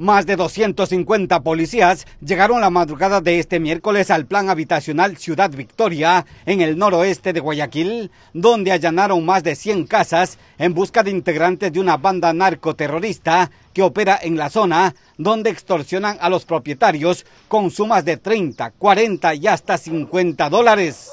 Más de 250 policías llegaron la madrugada de este miércoles al plan habitacional Ciudad Victoria, en el noroeste de Guayaquil, donde allanaron más de 100 casas en busca de integrantes de una banda narcoterrorista que opera en la zona, donde extorsionan a los propietarios con sumas de 30, 40 y hasta 50 dólares.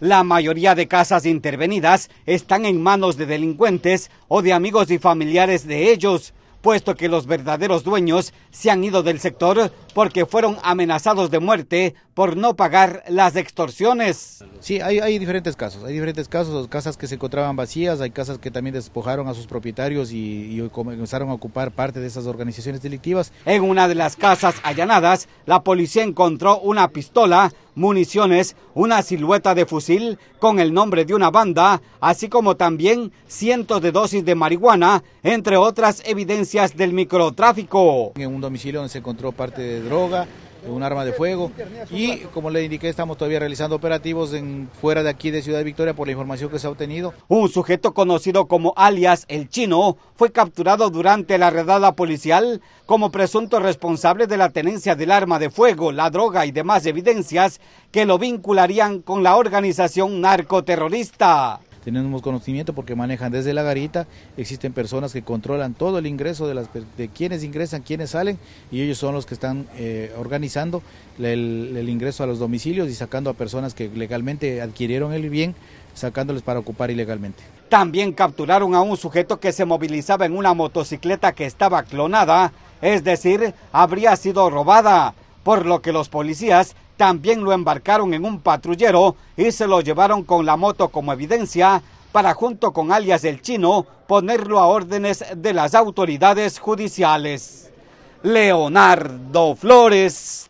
La mayoría de casas intervenidas están en manos de delincuentes o de amigos y familiares de ellos puesto que los verdaderos dueños se han ido del sector porque fueron amenazados de muerte por no pagar las extorsiones. Sí, hay, diferentes casos, hay diferentes casos, casas que se encontraban vacías, hay casas que también despojaron a sus propietarios y, y comenzaron a ocupar parte de esas organizaciones delictivas. En una de las casas allanadas, la policía encontró una pistola, municiones, una silueta de fusil con el nombre de una banda, así como también cientos de dosis de marihuana, entre otras evidencias del microtráfico. En un domicilio donde se encontró parte de droga, un arma de fuego. Y como le indiqué, estamos todavía realizando operativos en, fuera de aquí de Ciudad Victoria por la información que se ha obtenido. Un sujeto conocido como alias El Chino fue capturado durante la redada policial como presunto responsable de la tenencia del arma de fuego, la droga y demás evidencias que lo vincularían con la organización narcoterrorista tenemos conocimiento porque manejan desde la garita, existen personas que controlan todo el ingreso de, las, de quienes ingresan, quienes salen, y ellos son los que están eh, organizando el, ingreso a los domicilios y sacando a personas que legalmente adquirieron el bien, sacándoles para ocupar ilegalmente. También capturaron a un sujeto que se movilizaba en una motocicleta que estaba clonada, es decir, habría sido robada, por lo que los policías también lo embarcaron en un patrullero y se lo llevaron con la moto como evidencia para junto con alias del chino ponerlo a órdenes de las autoridades judiciales. Leonardo Flores,